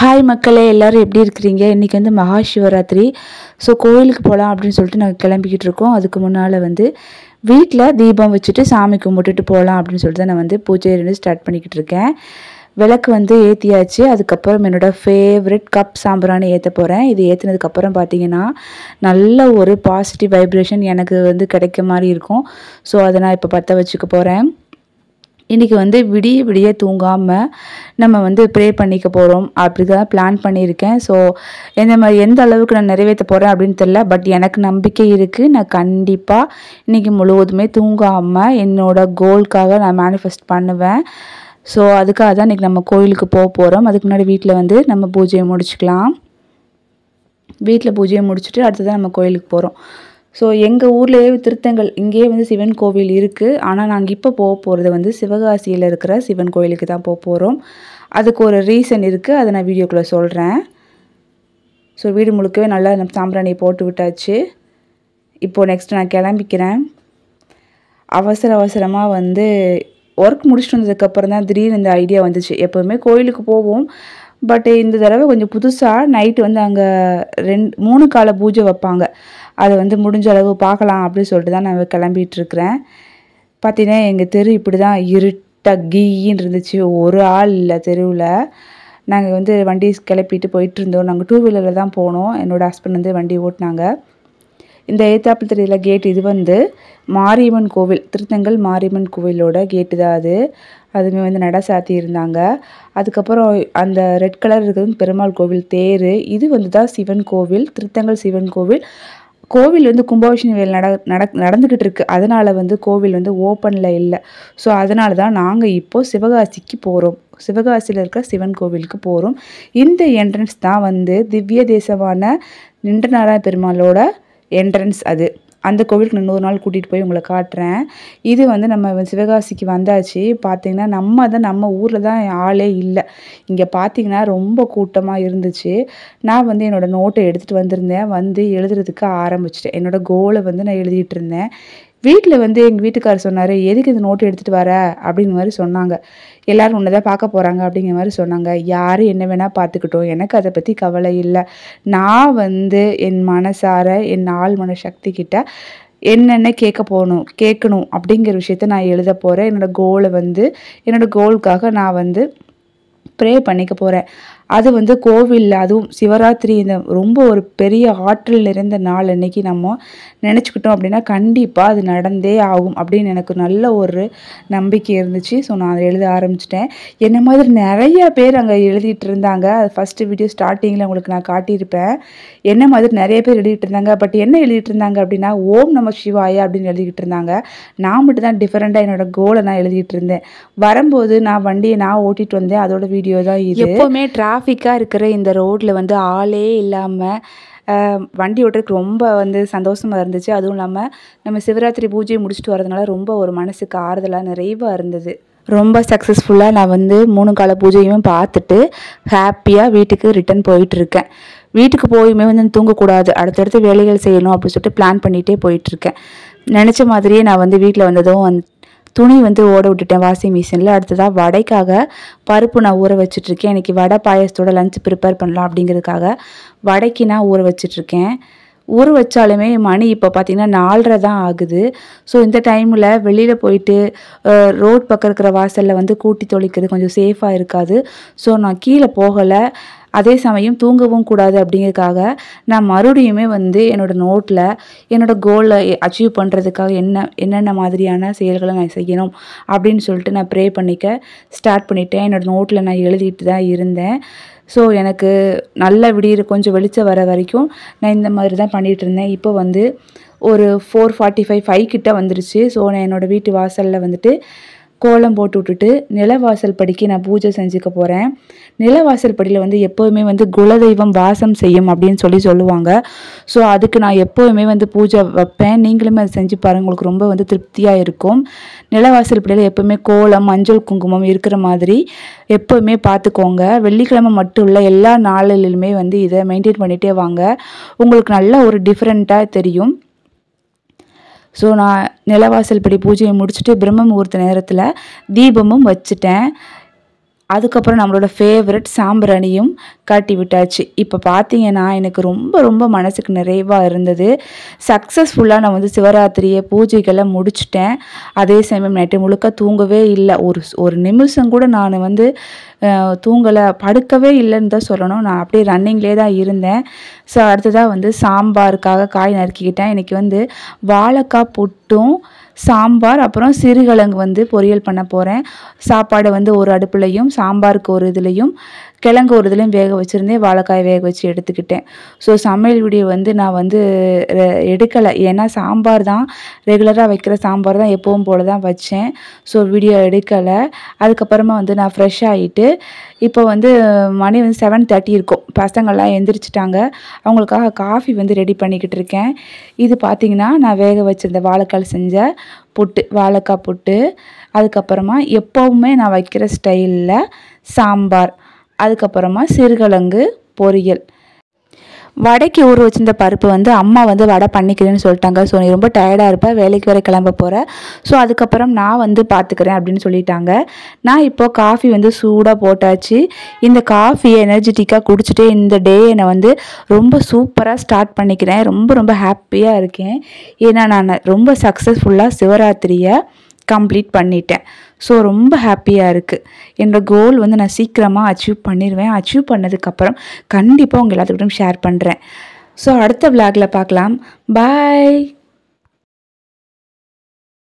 hi மக்களே எல்லோரும் எப்படி இருக்கிறீங்க இன்றைக்கி வந்து மகா சிவராத்திரி ஸோ கோயிலுக்கு போகலாம் அப்படின்னு சொல்லிட்டு நாங்கள் கிளம்பிக்கிட்டு இருக்கோம் அதுக்கு முன்னால் வந்து வீட்டில் தீபம் வச்சுட்டு சாமி கும்பிட்டுட்டு போகலாம் அப்படின்னு சொல்லிட்டு தான் நான் வந்து பூஜை ஸ்டார்ட் பண்ணிக்கிட்டு இருக்கேன் விளக்கு வந்து ஏற்றியாச்சு அதுக்கப்புறம் என்னோடய ஃபேவரட் கப் சாம்பரானு ஏற்ற போகிறேன் இது ஏற்றினதுக்கப்புறம் பார்த்தீங்கன்னா நல்ல ஒரு பாசிட்டிவ் வைப்ரேஷன் எனக்கு வந்து கிடைக்க மாதிரி இருக்கும் ஸோ அதை நான் இப்போ பற்ற வச்சுக்க போகிறேன் இன்றைக்கி வந்து விடிய விடிய தூங்காமல் நம்ம வந்து ப்ரே பண்ணிக்க போகிறோம் அப்படி தான் பிளான் பண்ணியிருக்கேன் ஸோ எந்த மாதிரி எந்த அளவுக்கு நான் நிறைவேற்ற போகிறேன் அப்படின்னு தெரில பட் எனக்கு நம்பிக்கை இருக்குது நான் கண்டிப்பாக இன்றைக்கி முழுவதுமே தூங்காமல் என்னோடய கோல்காக நான் மேனிஃபெஸ்ட் பண்ணுவேன் ஸோ அதுக்காக தான் இன்றைக்கி நம்ம கோயிலுக்கு போக போகிறோம் அதுக்கு முன்னாடி வீட்டில் வந்து நம்ம பூஜையை முடிச்சுக்கலாம் வீட்டில் பூஜையை முடிச்சுட்டு அடுத்து தான் நம்ம கோயிலுக்கு போகிறோம் ஸோ எங்கள் ஊர்லேயே திருத்தங்கள் இங்கேயே வந்து சிவன் கோவில் இருக்குது ஆனால் நாங்கள் இப்போ போக போகிறது வந்து சிவகாசியில் இருக்கிற சிவன் கோயிலுக்கு தான் போக போகிறோம் அதுக்கு ஒரு ரீசன் இருக்குது அதை நான் வீடியோக்குள்ளே சொல்கிறேன் ஸோ வீடு முழுக்கவே நல்லா சாம்பிராணியை போட்டு விட்டாச்சு இப்போது நெக்ஸ்ட் நான் கிளம்பிக்கிறேன் அவசர அவசரமாக வந்து ஒர்க் முடிச்சுட்டு வந்ததுக்கப்புறம் தான் திடீர்னு இந்த ஐடியா வந்துச்சு எப்போவுமே கோயிலுக்கு போவோம் பட் இந்த தடவை கொஞ்சம் புதுசாக நைட்டு வந்து அங்கே ரெண்டு மூணு கால பூஜை வைப்பாங்க அதை வந்து முடிஞ்ச அளவு பார்க்கலாம் அப்படின்னு சொல்லிட்டு தான் நான் கிளம்பிகிட்ருக்கிறேன் பார்த்தீங்கன்னா எங்கள் தெரு இப்படி தான் இருட்ட கீன்னு இருந்துச்சு ஒரு ஆள் இல்லை தெருவில் நாங்கள் வந்து வண்டி கிளப்பிட்டு போயிட்டு இருந்தோம் நாங்கள் டூ வீலரில் தான் போனோம் என்னோடய ஹஸ்பண்ட் வந்து வண்டி ஓட்டினாங்க இந்த ஏத்தாப்பில் தெரியல கேட் இது வந்து மாரியம்மன் கோவில் திருத்தங்கல் மாரியம்மன் கோவிலோட கேட்டு தான் அது அதுவுமே வந்து நட சாத்தி இருந்தாங்க அதுக்கப்புறம் அந்த ரெட் கலர் இருக்கிறது பெருமாள் கோவில் தேர் இது வந்து தான் சிவன் கோவில் திருத்தங்கல் சிவன் கோவில் கோவில் வந்து கும்பாபிஷேகம் வேலை நட நடந்துக்கிட்டு இருக்குது அதனால் வந்து கோவில் வந்து ஓப்பனில் இல்லை ஸோ அதனால தான் நாங்கள் இப்போது சிவகாசிக்கு போகிறோம் சிவகாசியில் இருக்கிற சிவன் கோவிலுக்கு போகிறோம் இந்த என்ட்ரன்ஸ் தான் வந்து திவ்ய தேசமான நின்ற நாராயண பெருமாளோட என்ட்ரன்ஸ் அது அந்த கோவிலுக்கு நான் நூறு நாள் கூட்டிகிட்டு போய் உங்களை காட்டுறேன் இது வந்து நம்ம சிவகாசிக்கு வந்தாச்சு பார்த்திங்கன்னா நம்ம தான் நம்ம ஊரில் தான் ஆளே இல்லை இங்கே பார்த்திங்கன்னா ரொம்ப கூட்டமாக இருந்துச்சு நான் வந்து என்னோடய நோட்டை எடுத்துகிட்டு வந்திருந்தேன் வந்து எழுதுறதுக்கு ஆரம்பிச்சிட்டேன் என்னோடய கோலை வந்து நான் எழுதிட்டு இருந்தேன் வீட்டில் வந்து எங்கள் வீட்டுக்காரர் சொன்னார் எதுக்கு இந்த நோட்டு எடுத்துகிட்டு வர அப்படிங்கிற மாதிரி சொன்னாங்க எல்லோரும் ஒன்றுதான் தான் பார்க்க போகிறாங்க அப்படிங்கிற மாதிரி சொன்னாங்க யார் என்ன வேணால் பார்த்துக்கிட்டோம் எனக்கு அதை பற்றி கவலை இல்லை நான் வந்து என் மனசார என் ஆள் மன கிட்ட என்னென்ன கேட்க போகணும் கேட்கணும் அப்படிங்கிற விஷயத்த நான் எழுத போகிறேன் என்னோடய கோலை வந்து என்னோடய கோலுக்காக நான் வந்து ப்ரே பண்ணிக்க போகிறேன் அது வந்து கோவிலில் அதுவும் சிவராத்திரி இந்த ரொம்ப ஒரு பெரிய ஆற்றல் நிறைந்த நாள் அன்னைக்கு நம்ம நினச்சிக்கிட்டோம் அப்படின்னா கண்டிப்பாக அது நடந்தே ஆகும் அப்படின்னு எனக்கு நல்ல ஒரு நம்பிக்கை இருந்துச்சு ஸோ நான் அதை எழுத ஆரம்பிச்சிட்டேன் என்ன மாதிரி நிறைய பேர் அங்கே எழுதிட்டு இருந்தாங்க அது ஃபஸ்ட்டு வீடியோ ஸ்டார்டிங்கில் உங்களுக்கு நான் காட்டியிருப்பேன் என்ன மாதிரி நிறைய பேர் எழுதிட்டு இருந்தாங்க பட் என்ன எழுதிட்டு இருந்தாங்க அப்படின்னா ஓம் நம சிவாயா அப்படின்னு எழுதிக்கிட்டு இருந்தாங்க நான் மட்டும் தான் டிஃப்ரெண்ட்டாக என்னோடய கோலை நான் எழுதிட்டு இருந்தேன் வரும்போது நான் வண்டியை நான் ஓட்டிகிட்டு வந்தேன் அதோட வீடியோ தான் இது எப்போவுமே ட்ரா டிராஃபிக்காக இருக்கிற இந்த ரோட்டில் வந்து ஆளே இல்லாமல் வண்டி ஓட்டுறதுக்கு ரொம்ப வந்து சந்தோஷமாக இருந்துச்சு அதுவும் இல்லாமல் நம்ம சிவராத்திரி பூஜையை முடிச்சுட்டு வரதுனால ரொம்ப ஒரு மனசுக்கு ஆறுதலாக நிறைவாக இருந்தது ரொம்ப சக்ஸஸ்ஃபுல்லாக நான் வந்து மூணு கால பூஜையும் பார்த்துட்டு ஹாப்பியாக வீட்டுக்கு ரிட்டன் போயிட்டுருக்கேன் வீட்டுக்கு போயுமே வந்து தூங்கக்கூடாது அடுத்தடுத்து வேலைகள் செய்யணும் அப்படின்னு சொல்லிட்டு பிளான் பண்ணிகிட்டே போயிட்டுருக்கேன் நினச்ச மாதிரியே நான் வந்து வீட்டில் வந்ததும் வந்து துணி வந்து ஓட விட்டுட்டேன் வாஷிங் மிஷினில் அடுத்ததாக வடைக்காக பருப்பு நான் ஊற வச்சிட்ருக்கேன் இன்றைக்கி வடை பாயசத்தோட லஞ்ச் ப்ரிப்பேர் பண்ணலாம் அப்படிங்கிறதுக்காக வடைக்கு நான் ஊற வச்சிட்ருக்கேன் ஊற வச்சாலுமே மணி இப்போ பார்த்திங்கன்னா நாலரை தான் ஆகுது ஸோ இந்த டைமில் வெளியில் போயிட்டு ரோட் பக்கம் இருக்கிற வாசலில் வந்து கூட்டி தொளிக்கிறது கொஞ்சம் சேஃபாக இருக்காது ஸோ நான் கீழே போகலை அதே சமயம் தூங்கவும் கூடாது அப்படிங்கிறதுக்காக நான் மறுபடியுமே வந்து என்னோடய நோட்டில் என்னோடய கோலை அச்சீவ் பண்ணுறதுக்காக என்ன என்னென்ன மாதிரியான செயல்களை நான் செய்யணும் அப்படின்னு சொல்லிட்டு நான் ப்ரே பண்ணிக்க ஸ்டார்ட் பண்ணிட்டேன் என்னோடய நோட்டில் நான் எழுதிட்டு தான் இருந்தேன் ஸோ எனக்கு நல்ல விடியிற கொஞ்சம் வெளிச்சம் வர வரைக்கும் நான் இந்த மாதிரி தான் பண்ணிகிட்டு இருந்தேன் இப்போ வந்து ஒரு ஃபோர் ஃபார்ட்டி ஃபைவ் ஃபைவ் கிட்ட வந்துருச்சு ஸோ நான் என்னோடய வீட்டு வாசலில் வந்துட்டு கோலம் போட்டு விட்டுட்டு நிலவாசல் படிக்கு நான் பூஜை செஞ்சுக்க போகிறேன் நிலவாசல் படியில் வந்து எப்போவுமே வந்து குலதெய்வம் வாசம் செய்யும் அப்படின்னு சொல்லி சொல்லுவாங்க ஸோ அதுக்கு நான் எப்போவுமே வந்து பூஜை வைப்பேன் நீங்களுமே அதை செஞ்சு பாருங்கள் உங்களுக்கு ரொம்ப வந்து திருப்தியாக இருக்கும் நிலவாசல் படியில் எப்போவுமே கோலம் மஞ்சள் குங்குமம் இருக்கிற மாதிரி எப்போவுமே பார்த்துக்கோங்க வெள்ளிக்கிழமை மட்டும் இல்லை எல்லா நாளிலுமே வந்து இதை மெயின்டைன் பண்ணிகிட்டே வாங்க உங்களுக்கு நல்ல ஒரு டிஃப்ரெண்ட்டாக தெரியும் ஸோ நான் நிலவாசல் படி பூஜையை முடிச்சுட்டு பிரம்ம முகூர்த்த நேரத்தில் தீபமும் வச்சுட்டேன் அதுக்கப்புறம் நம்மளோட ஃபேவரட் சாம்பிராணியும் காட்டி விட்டாச்சு இப்போ பார்த்தீங்கன்னா எனக்கு ரொம்ப ரொம்ப மனசுக்கு நிறைவாக இருந்தது சக்ஸஸ்ஃபுல்லாக நான் வந்து சிவராத்திரியை பூஜைகளை முடிச்சிட்டேன் அதே சமயம் நைட்டு முழுக்க தூங்கவே இல்லை ஒரு ஒரு நிமிஷம் கூட நான் வந்து தூங்கலை படுக்கவே இல்லைன்னு தான் சொல்லணும் நான் அப்படியே ரன்னிங்லே தான் இருந்தேன் ஸோ அடுத்ததாக வந்து சாம்பாருக்காக காய் நறுக்கிக்கிட்டேன் இன்றைக்கி வந்து வாழைக்காய் புட்டும் சாம்பார் அப்புறம் சிறுகிழங்கு வந்து பொரியல் பண்ண போகிறேன் சாப்பாடு வந்து ஒரு அடுப்புலையும் சாம்பாருக்கு ஒரு இதுலேயும் கிழங்கு ஒரு வேக வச்சுருந்தேன் வாழைக்காய் வேக வச்சு எடுத்துக்கிட்டேன் ஸோ சமையல் வீடியோ வந்து நான் வந்து எடுக்கலை ஏன்னா சாம்பார் தான் ரெகுலராக வைக்கிற சாம்பார் தான் எப்பவும் போல் தான் வச்சேன் ஸோ வீடியோ எடுக்கலை அதுக்கப்புறமா வந்து நான் ஃப்ரெஷ் ஆகிட்டு இப்போ வந்து மணி வந்து செவன் தேர்ட்டி இருக்கும் பசங்கள்லாம் எந்திரிச்சிட்டாங்க அவங்களுக்காக காஃபி வந்து ரெடி பண்ணிக்கிட்டு இருக்கேன் இது பார்த்திங்கன்னா நான் வேக வச்சுருந்த வாழைக்காய் செஞ்ச புட்டு வாழைக்காய் புட்டு அதுக்கப்புறமா எப்போவுமே நான் வைக்கிற ஸ்டைலில் சாம்பார் அதுக்கப்புறமா சிறுகிழங்கு பொரியல் வடைக்கு ஊற வச்சிருந்த பருப்பு வந்து அம்மா வந்து வடை பண்ணிக்கிறேன்னு சொல்லிட்டாங்க ஸோ நீ ரொம்ப டயர்டாக இருப்பேன் வேலைக்கு வேறு கிளம்ப போகிறேன் ஸோ அதுக்கப்புறம் நான் வந்து பார்த்துக்கிறேன் அப்படின்னு சொல்லிட்டாங்க நான் இப்போது காஃபி வந்து சூடாக போட்டாச்சு இந்த காஃபியை எனர்ஜெட்டிக்காக குடிச்சிட்டு இந்த டே என்னை வந்து ரொம்ப சூப்பராக ஸ்டார்ட் பண்ணிக்கிறேன் ரொம்ப ரொம்ப ஹாப்பியாக இருக்கேன் ஏன்னா நான் ரொம்ப சக்ஸஸ்ஃபுல்லாக சிவராத்திரியை கம்ப்ளீட் பண்ணிட்டேன் ஸோ ரொம்ப ஹாப்பியாக இருக்குது என்னோடய கோல் வந்து நான் சீக்கிரமாக அச்சீவ் பண்ணிடுவேன் அச்சீவ் பண்ணதுக்கப்புறம் கண்டிப்பாக உங்கள் எல்லாத்துக்கிட்டையும் ஷேர் பண்ணுறேன் ஸோ அடுத்த விளாகில் பார்க்கலாம் பாய்